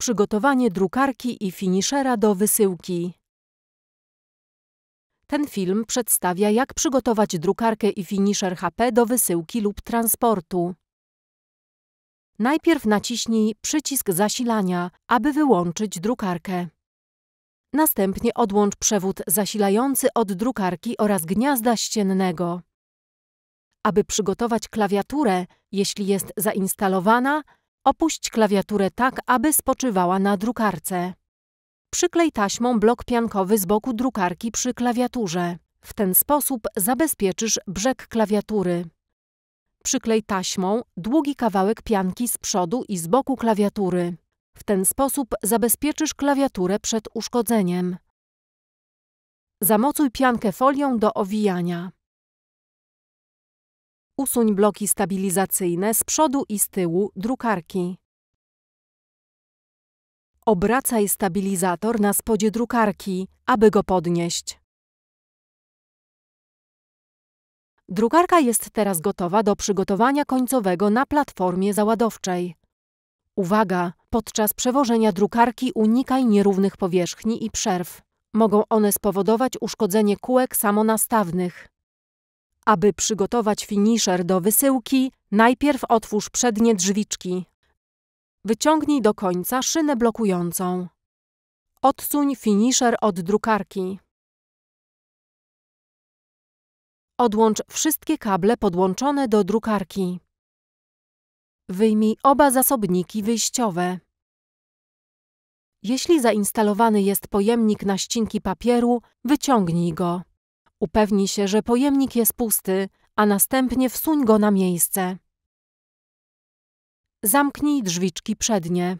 Przygotowanie drukarki i finiszera do wysyłki. Ten film przedstawia, jak przygotować drukarkę i finiszer HP do wysyłki lub transportu. Najpierw naciśnij przycisk zasilania, aby wyłączyć drukarkę. Następnie odłącz przewód zasilający od drukarki oraz gniazda ściennego. Aby przygotować klawiaturę, jeśli jest zainstalowana, Opuść klawiaturę tak, aby spoczywała na drukarce. Przyklej taśmą blok piankowy z boku drukarki przy klawiaturze. W ten sposób zabezpieczysz brzeg klawiatury. Przyklej taśmą długi kawałek pianki z przodu i z boku klawiatury. W ten sposób zabezpieczysz klawiaturę przed uszkodzeniem. Zamocuj piankę folią do owijania. Usuń bloki stabilizacyjne z przodu i z tyłu drukarki. Obracaj stabilizator na spodzie drukarki, aby go podnieść. Drukarka jest teraz gotowa do przygotowania końcowego na platformie załadowczej. Uwaga! Podczas przewożenia drukarki unikaj nierównych powierzchni i przerw. Mogą one spowodować uszkodzenie kółek samonastawnych. Aby przygotować finiszer do wysyłki, najpierw otwórz przednie drzwiczki. Wyciągnij do końca szynę blokującą. Odsuń finiszer od drukarki. Odłącz wszystkie kable podłączone do drukarki. Wyjmij oba zasobniki wyjściowe. Jeśli zainstalowany jest pojemnik na ścinki papieru, wyciągnij go. Upewnij się, że pojemnik jest pusty, a następnie wsuń go na miejsce. Zamknij drzwiczki przednie.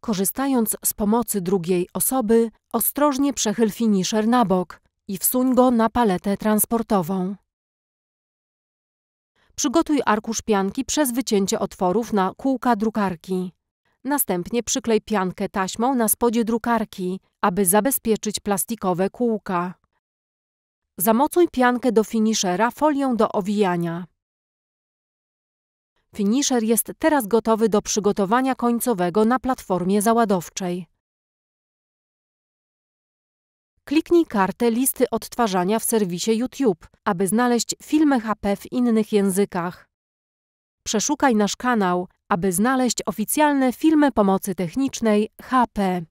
Korzystając z pomocy drugiej osoby, ostrożnie przechyl finiszer na bok i wsuń go na paletę transportową. Przygotuj arkusz pianki przez wycięcie otworów na kółka drukarki. Następnie przyklej piankę taśmą na spodzie drukarki, aby zabezpieczyć plastikowe kółka. Zamocuj piankę do finiszera folią do owijania. Finiszer jest teraz gotowy do przygotowania końcowego na platformie załadowczej. Kliknij kartę listy odtwarzania w serwisie YouTube, aby znaleźć filmy HP w innych językach. Przeszukaj nasz kanał, aby znaleźć oficjalne filmy pomocy technicznej HP.